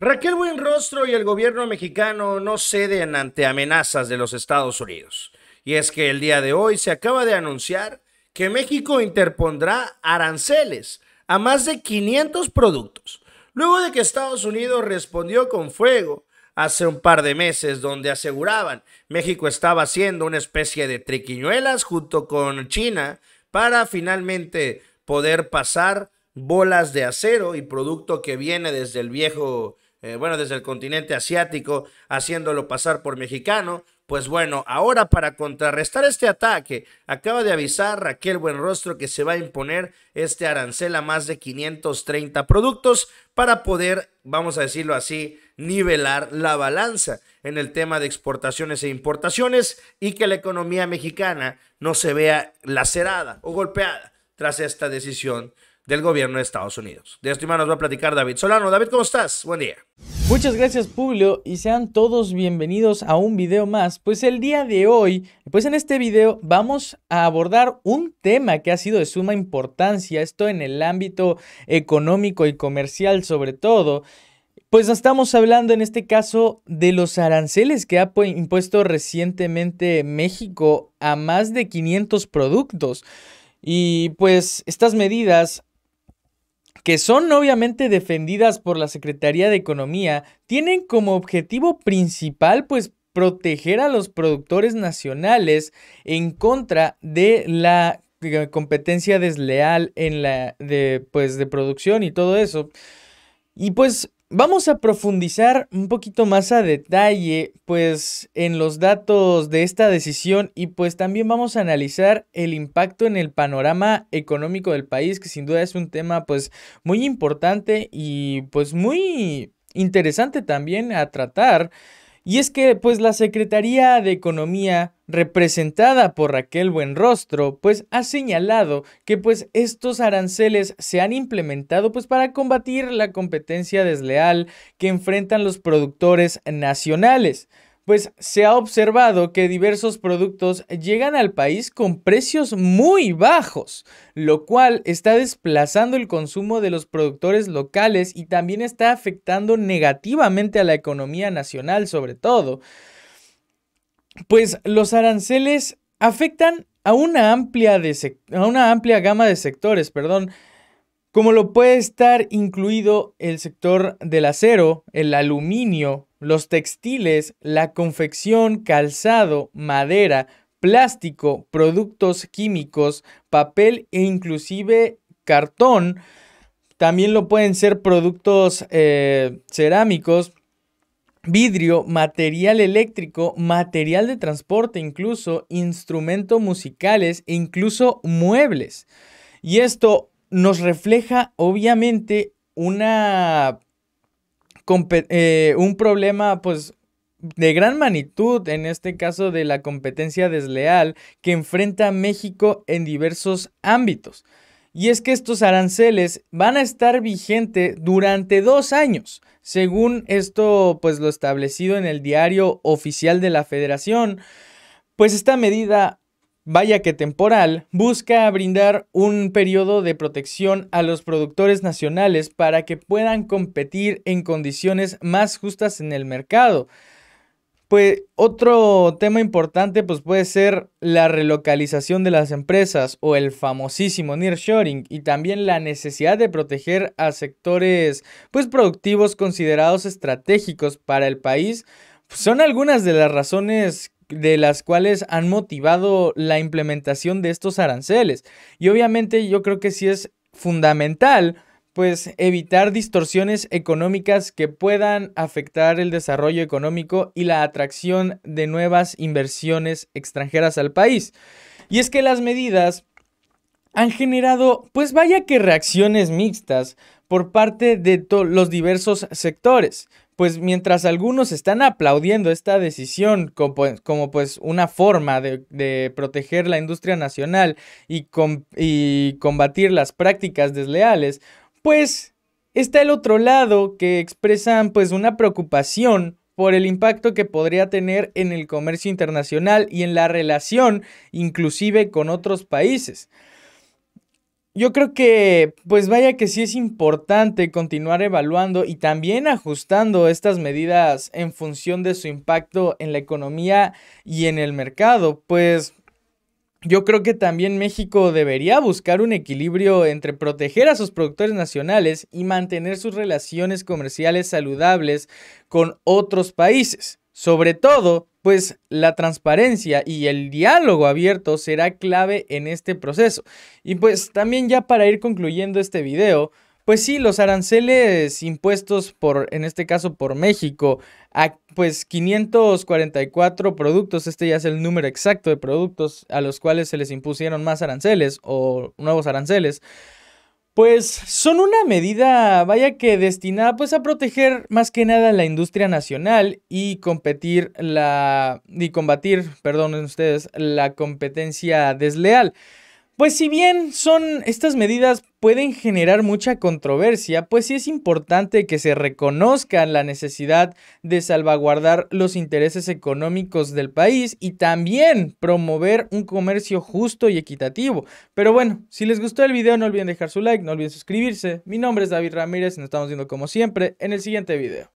Raquel Buenrostro y el gobierno mexicano no ceden ante amenazas de los Estados Unidos. Y es que el día de hoy se acaba de anunciar que México interpondrá aranceles a más de 500 productos, luego de que Estados Unidos respondió con fuego hace un par de meses donde aseguraban México estaba haciendo una especie de triquiñuelas junto con China para finalmente poder pasar bolas de acero y producto que viene desde el viejo eh, bueno, desde el continente asiático, haciéndolo pasar por mexicano. Pues bueno, ahora para contrarrestar este ataque, acaba de avisar Raquel Buenrostro que se va a imponer este arancel a más de 530 productos para poder, vamos a decirlo así, nivelar la balanza en el tema de exportaciones e importaciones y que la economía mexicana no se vea lacerada o golpeada tras esta decisión del gobierno de Estados Unidos. De esto y más nos va a platicar David Solano. David, ¿cómo estás? Buen día. Muchas gracias Publio y sean todos bienvenidos a un video más. Pues el día de hoy, pues en este video vamos a abordar un tema que ha sido de suma importancia, esto en el ámbito económico y comercial sobre todo. Pues estamos hablando en este caso de los aranceles que ha impuesto recientemente México a más de 500 productos. Y pues estas medidas que son obviamente defendidas por la Secretaría de Economía, tienen como objetivo principal pues proteger a los productores nacionales en contra de la eh, competencia desleal en la de pues de producción y todo eso. Y pues Vamos a profundizar un poquito más a detalle, pues, en los datos de esta decisión y pues también vamos a analizar el impacto en el panorama económico del país, que sin duda es un tema, pues, muy importante y pues muy interesante también a tratar. Y es que pues la Secretaría de Economía representada por Raquel Buenrostro, pues ha señalado que pues estos aranceles se han implementado pues para combatir la competencia desleal que enfrentan los productores nacionales pues se ha observado que diversos productos llegan al país con precios muy bajos, lo cual está desplazando el consumo de los productores locales y también está afectando negativamente a la economía nacional sobre todo. Pues los aranceles afectan a una amplia, a una amplia gama de sectores, perdón, como lo puede estar incluido el sector del acero, el aluminio, los textiles, la confección, calzado, madera, plástico, productos químicos, papel e inclusive cartón. También lo pueden ser productos eh, cerámicos, vidrio, material eléctrico, material de transporte incluso, instrumentos musicales e incluso muebles. Y esto nos refleja obviamente una, eh, un problema pues de gran magnitud, en este caso de la competencia desleal que enfrenta México en diversos ámbitos. Y es que estos aranceles van a estar vigentes durante dos años, según esto pues lo establecido en el diario oficial de la federación, pues esta medida vaya que temporal, busca brindar un periodo de protección a los productores nacionales para que puedan competir en condiciones más justas en el mercado. Pues otro tema importante pues puede ser la relocalización de las empresas o el famosísimo nearshoring y también la necesidad de proteger a sectores pues productivos considerados estratégicos para el país son algunas de las razones de las cuales han motivado la implementación de estos aranceles. Y obviamente yo creo que sí es fundamental pues evitar distorsiones económicas que puedan afectar el desarrollo económico y la atracción de nuevas inversiones extranjeras al país. Y es que las medidas han generado, pues vaya que reacciones mixtas por parte de los diversos sectores pues mientras algunos están aplaudiendo esta decisión como, pues, pues una forma de, proteger la industria nacional y, y combatir las prácticas desleales, pues está el otro lado que expresan pues una preocupación por el impacto que podría tener en el comercio internacional y en la relación inclusive con otros países yo creo que, pues vaya que sí es importante continuar evaluando y también ajustando estas medidas en función de su impacto en la economía y en el mercado, pues yo creo que también México debería buscar un equilibrio entre proteger a sus productores nacionales y mantener sus relaciones comerciales saludables con otros países. Sobre todo, pues la transparencia y el diálogo abierto será clave en este proceso. Y pues también ya para ir concluyendo este video, pues sí, los aranceles impuestos por, en este caso por México, a pues 544 productos, este ya es el número exacto de productos a los cuales se les impusieron más aranceles o nuevos aranceles, pues son una medida, vaya que destinada pues a proteger más que nada la industria nacional y competir la y combatir, perdonen ustedes, la competencia desleal. Pues si bien son estas medidas pueden generar mucha controversia, pues sí es importante que se reconozca la necesidad de salvaguardar los intereses económicos del país y también promover un comercio justo y equitativo. Pero bueno, si les gustó el video no olviden dejar su like, no olviden suscribirse. Mi nombre es David Ramírez y nos estamos viendo como siempre en el siguiente video.